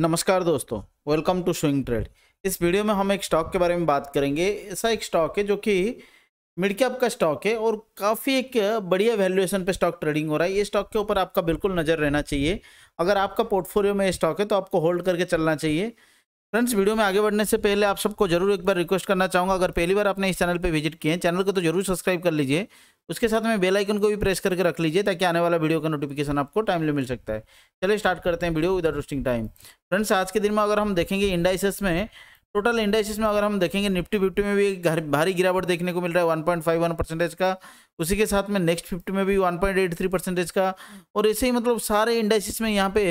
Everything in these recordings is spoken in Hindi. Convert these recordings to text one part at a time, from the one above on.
नमस्कार दोस्तों वेलकम टू स्विंग ट्रेड इस वीडियो में हम एक स्टॉक के बारे में बात करेंगे ऐसा एक स्टॉक है जो कि मिड कैप का स्टॉक है और काफ़ी एक बढ़िया वैल्यूएशन पे स्टॉक ट्रेडिंग हो रहा है ये स्टॉक के ऊपर आपका बिल्कुल नज़र रहना चाहिए अगर आपका पोर्टफोलियो में ये स्टॉक है तो आपको होल्ड करके चलना चाहिए फ्रेंड्स वीडियो में आगे बढ़ने से पहले आप सबको जरूर एक बार रिक्वेस्ट करना चाहूँगा अगर पहली बार आपने इस चैनल पर विजिट किए हैं चैनल को तो जरूर सब्सक्राइब कर लीजिए उसके साथ में बेल आइकन को भी प्रेस करके रख लीजिए ताकि आने वाला वीडियो का नोटिफिकेशन आपको टाइमली मिल सकता है चलिए स्टार्ट करते हैं video without roasting time friends आज के दिन में अगर हम देखेंगे इंडाइसिस में टोटल इंडाइसिस में अगर हम देखेंगे निफ्टी फिफ्टी में भी भारी गिरावट देखने को मिल रहा है one point five one percentage का उसी के साथ में नेक्स्ट फिफ्टी में भी one point eight three percentage का और ऐसे ही मतलब सारे इंडाइसिस में यहाँ पे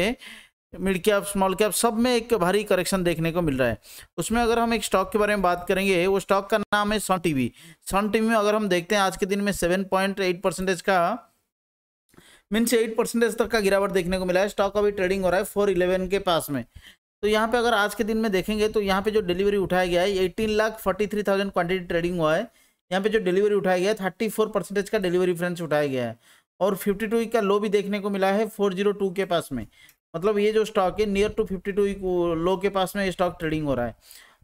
मिड कैप स्मॉल कैप सब में एक भारी करेक्शन देखने को मिल रहा है उसमें अगर हम एक स्टॉक के बारे में बात करेंगे वो स्टॉक का नाम है सन टीवी सन टीवी में अगर हम देखते हैं आज के दिन में सेवन पॉइंट एट परसेंटेज का मीन से एट परसेंटेज तक का गिरावट देखने को मिला है स्टॉक अभी ट्रेडिंग हो रहा है फोर इलेवन के पास में तो यहाँ पे अगर आज के दिन में देखेंगे तो यहाँ पे जो डिलीवरी उठाया गया है eighteen lakh forty three thousand quantity trading हुआ है यहाँ पे जो डिलीवरी उठाया गया है थर्टी फोर परसेंटेज का डिलीवरी फ्रेंड्स उठाया गया है और फिफ्टी टू का लो भी देखने को मिला है फोर जीरो टू के पास में मतलब ये जो स्टॉक है near to fifty two low के पास में स्टॉक ट्रेडिंग हो रहा है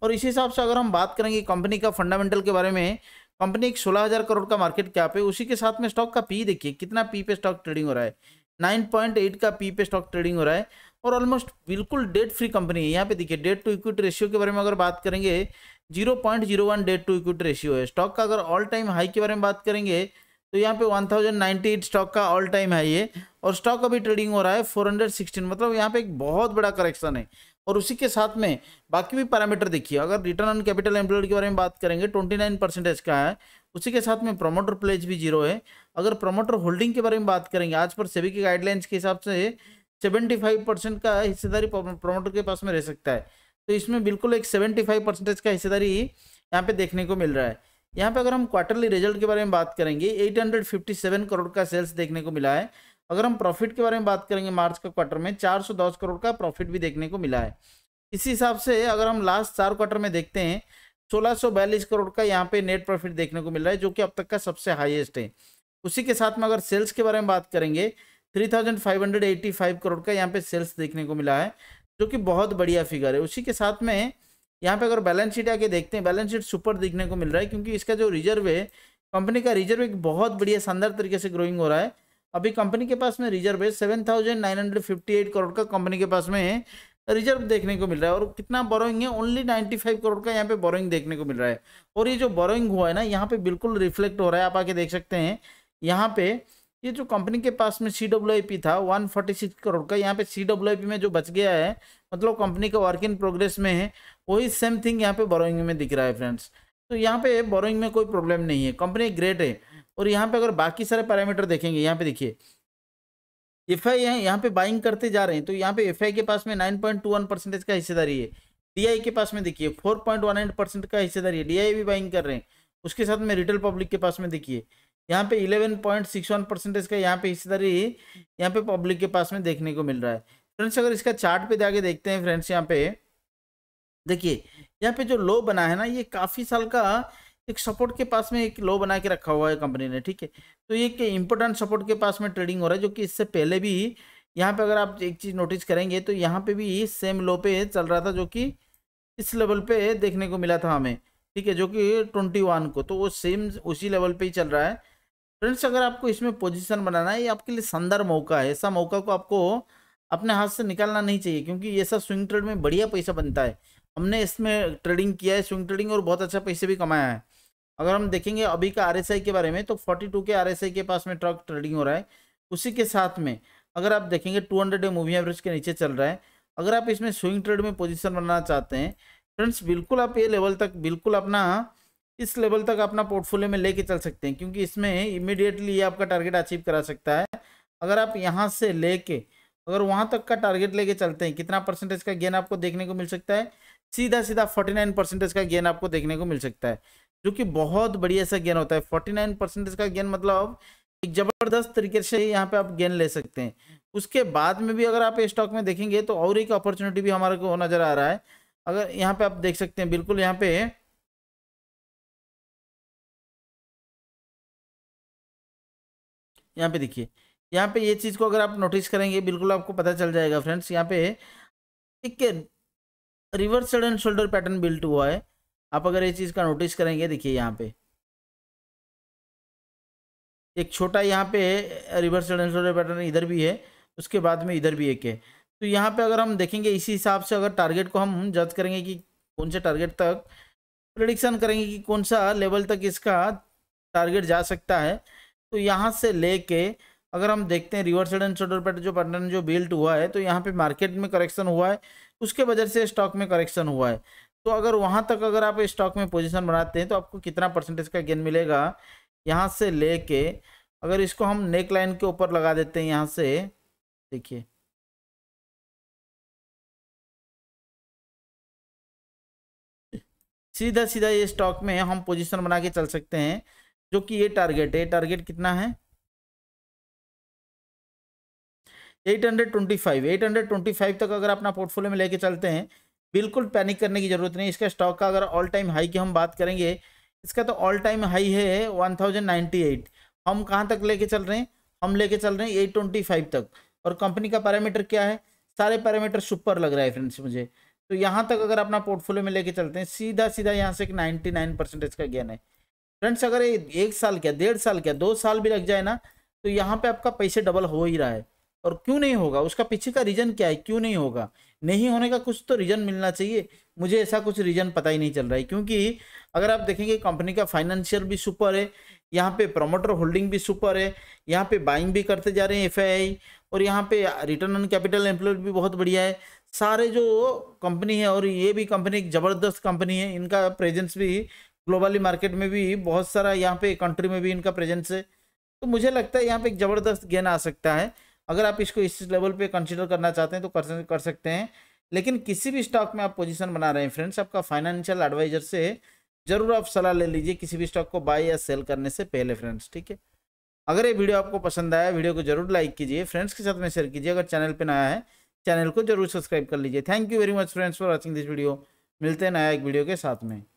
और इसी हिसाब से अगर हम बात करेंगे कंपनी का फंडामेंटल के बारे में कंपनी एक सोलह हज़ार करोड़ का मार्केट कैप है उसी के साथ में स्टॉक का पी देखिए कितना पी पे स्टॉक ट्रेडिंग हो रहा है नाइन पॉइंट एट का पी पे स्टॉक ट्रेडिंग हो रहा है और ऑलमोस्ट बिल्कुल डेट फ्री कंपनी है यहाँ पे देखिए डेट टू इक्विटी रेशियो के बारे में अगर बात करेंगे zero point zero one debt to equity ratio है स्टॉक का अगर ऑल टाइम हाई के बारे में बात करेंगे तो यहाँ पे 1098 स्टॉक का ऑल टाइम है ये और स्टॉक अभी ट्रेडिंग हो रहा है 416 मतलब यहाँ पे एक बहुत बड़ा करेक्शन है और उसी के साथ में बाकी भी पैरामीटर देखिए अगर रिटर्न ऑन कैपिटल एम्प्लॉयड के बारे में बात करेंगे 29 परसेंटेज का है उसी के साथ में प्रोमोटर प्लेज भी जीरो है अगर प्रोमोटर होल्डिंग के बारे में बात करेंगे आज पर सेबी की गाइडलाइंस के हिसाब से सेवेंटी फाइव परसेंट का हिस्सेदारी प्रोमोटर के पास में रह सकता है तो इसमें बिल्कुल एक सेवेंटी फाइव परसेंटेज का हिस्सेदारी यहाँ पे देखने को मिल रहा है यहाँ पे अगर हम क्वार्टरली रिजल्ट के बारे में बात करेंगे 857 करोड़ का सेल्स देखने को मिला है अगर हम प्रॉफिट के बारे में बात करेंगे मार्च का क्वार्टर में 410 करोड़ का प्रॉफिट भी देखने को मिला है इसी हिसाब से अगर हम लास्ट चार क्वार्टर में देखते हैं सोलह करोड़ का यहाँ पे नेट प्रॉफिट देखने को मिल रहा है जो कि अब तक का सबसे हाइएस्ट है उसी के साथ में अगर सेल्स के बारे में बात करेंगे 3585 करोड़ का यहाँ पे सेल्स देखने को मिला है जो कि बहुत बढ़िया फिगर है उसी के साथ में यहाँ पे अगर बैलेंस शीट आके देखते हैं बैलेंस शीट सुपर दिखने को मिल रहा है क्योंकि इसका जो रिजर्व है कंपनी का रिजर्व एक बहुत बढ़िया शानदार तरीके से ग्रोइंग हो रहा है अभी कंपनी के पास में रिजर्व है seven thousand nine hundred fifty eight crore का कंपनी के पास में है रिजर्व देखने को मिल रहा है और कितना बोरोइंग है ओनली 95 करोड़ का यहाँ पे बोरोइंग देखने को मिल रहा है और ये जो बोरोइंग हुआ है ना यहाँ पे बिल्कुल रिफ्लेक्ट हो रहा है आप आके देख सकते हैं यहाँ पे ये जो कंपनी के पास में सी डब्ल्यू आई पी था वन फोर्टी सिक्स करोड़ का यहाँ पे सी डब्ल्यू में जो बच गया है मतलब कंपनी का वर्क इन प्रोग्रेस में है वही सेम थिंग यहाँ पे बोरोइंग में दिख रहा है फ्रेंड्स तो यहाँ पे बोरोइंग में कोई प्रॉब्लम नहीं है कंपनी ग्रेट है और यहाँ पे अगर बाकी सारे पैरामीटर देखेंगे यहाँ पे देखिए एफ आई है यहाँ पे बाइंग करते जा रहे हैं तो यहाँ पे एफ आई के पास में nine point two one percentage का हिस्सेदारी है डी आई के पास में देखिए four point one eight percent का हिस्सेदारी है डी आई भी बाइंग कर रहे हैं उसके साथ में रिटेल पब्लिक के पास में देखिए यहाँ पे 11.61 परसेंटेज का यहाँ पे हिस्सेदारी यहाँ पे पब्लिक के पास में देखने को मिल रहा है फ्रेंड्स अगर इसका चार्ट पे जाके देखते हैं फ्रेंड्स यहाँ पे देखिए यहाँ पे जो लो बना है ना ये काफ़ी साल का एक सपोर्ट के पास में एक लो बना के रखा हुआ है कंपनी ने ठीक है तो ये कि इंपॉर्टेंट सपोर्ट के पास में ट्रेडिंग हो रहा है जो कि इससे पहले भी यहाँ पे अगर आप एक चीज़ नोटिस करेंगे तो यहाँ पे भी सेम लो पे चल रहा था जो कि इस लेवल पे देखने को मिला था हमें ठीक है जो कि ट्वेंटी वन को तो वो सेम उसी लेवल पे ही चल रहा है फ्रेंड्स अगर आपको इसमें पोजीशन बनाना है ये आपके लिए शानदार मौका है ऐसा मौका को आपको अपने हाथ से निकालना नहीं चाहिए क्योंकि ये सब स्विंग ट्रेड में बढ़िया पैसा बनता है हमने इसमें ट्रेडिंग किया है स्विंग ट्रेडिंग और बहुत अच्छा पैसे भी कमाया है अगर हम देखेंगे अभी का आर के बारे में तो फोर्टी के आर के पास में ट्रक ट्रेडिंग हो रहा है उसी के साथ में अगर आप देखेंगे टू हंड्रेड मूवी एवरेज के नीचे चल रहा है अगर आप इसमें स्विंग ट्रेड में पोजिशन बनाना चाहते हैं फ्रेंड्स बिल्कुल आप ये लेवल तक बिल्कुल अपना इस लेवल तक अपना पोर्टफोलियो में लेके चल सकते हैं क्योंकि इसमें इमिडिएटली ये आपका टारगेट अचीव करा सकता है अगर आप यहाँ से लेके अगर वहाँ तक का टारगेट लेके चलते हैं कितना परसेंटेज का गेन आपको देखने को मिल सकता है सीधा सीधा नाइन परसेंटेज का गेन आपको देखने को मिल सकता है जो कि बहुत बढ़िया सा गेन होता है नाइन परसेंटेज का गेन मतलब एक ज़बरदस्त तरीके से यहाँ पे आप गेन ले सकते हैं उसके बाद में भी अगर आप स्टॉक में देखेंगे तो और एक अपॉर्चुनिटी भी हमारे को नज़र आ रहा है अगर यहाँ पे आप देख सकते हैं बिल्कुल यहाँ पे यहाँ पे देखिए यहाँ पे ये चीज़ को अगर आप नोटिस करेंगे बिल्कुल आपको पता चल जाएगा फ्रेंड्स यहाँ पे एक reverse head and shoulder pattern built हुआ है आप अगर ये चीज़ का नोटिस करेंगे देखिए यहाँ पे एक छोटा यहाँ पे reverse head and shoulder pattern इधर भी है उसके बाद में इधर भी एक है तो यहाँ पे अगर हम देखेंगे इसी हिसाब से अगर टारगेट को हम जज करेंगे कि कौन से टारगेट तक प्रडिक्शन करेंगे कि कौन सा लेवल तक इसका टारगेट जा सकता है तो यहाँ से लेके अगर हम देखते हैं रिवर्स एंड शोल्डर पर जो पैटर्न जो बिल्ट हुआ है तो यहाँ पे मार्केट में करेक्शन हुआ है उसके वजह से स्टॉक में करेक्शन हुआ है तो अगर वहाँ तक अगर आप स्टॉक में पोजीशन बनाते हैं तो आपको कितना परसेंटेज का गेन मिलेगा यहाँ से लेके अगर इसको हम नेक लाइन के ऊपर लगा देते हैं यहाँ से देखिए सीधा सीधा ये स्टॉक में हम पोजीशन बना के चल सकते हैं जो कि ये टारगेट है ये टारगेट कितना है 825 825 तक अगर अपना पोर्टफोलियो में लेके चलते हैं बिल्कुल पैनिक करने की ज़रूरत नहीं इसका स्टॉक का अगर ऑल टाइम हाई की हम बात करेंगे इसका तो ऑल टाइम हाई है 1098 हम कहाँ तक लेके चल रहे हैं हम लेके चल रहे हैं 825 तक और कंपनी का पैरामीटर क्या है सारे पैरामीटर सुपर लग रहा है फ्रेंड्स मुझे तो यहाँ तक अगर अपना पोर्टफोलियो में लेके चलते हैं सीधा सीधा यहाँ से एक नाइन्टी नाइन परसेंटेज का गेन है फ्रेंड्स अगर ये एक साल क्या डेढ़ साल क्या दो साल भी लग जाए ना तो यहाँ पे आपका पैसे डबल हो ही रहा है और क्यों नहीं होगा उसका पीछे का रीज़न क्या है क्यों नहीं होगा नहीं होने का कुछ तो रीज़न मिलना चाहिए मुझे ऐसा कुछ रीज़न पता ही नहीं चल रहा है क्योंकि अगर आप देखेंगे कंपनी का फाइनेंशियल भी सुपर है यहाँ पे प्रमोटर होल्डिंग भी सुपर है यहाँ पे बाइंग भी करते जा रहे हैं एफ और यहाँ पे रिटर्न ऑन कैपिटल एम्प्लॉय भी बहुत बढ़िया है सारे जो कंपनी है और ये भी कंपनी एक ज़बरदस्त कंपनी है इनका प्रेजेंस भी ग्लोबली मार्केट में भी बहुत सारा यहाँ पे कंट्री में भी इनका प्रेजेंस है तो मुझे लगता है यहाँ पे एक ज़बरदस्त गेन आ सकता है अगर आप इसको इस लेवल पे कंसिडर करना चाहते हैं तो कर कर सकते हैं लेकिन किसी भी स्टॉक में आप पोजीशन बना रहे हैं फ्रेंड्स आपका फाइनेंशियल एडवाइजर से ज़रूर आप सलाह ले लीजिए किसी भी स्टॉक को बाय या सेल करने से पहले फ्रेंड्स ठीक है अगर ये वीडियो आपको पसंद आया वीडियो को जरूर लाइक कीजिए फ्रेंड्स के साथ में शेयर कीजिए अगर चैनल पर नया है चैनल को जरूर सब्सक्राइब कर लीजिए thank you very much friends for watching this video मिलते हैं नया एक वीडियो के साथ में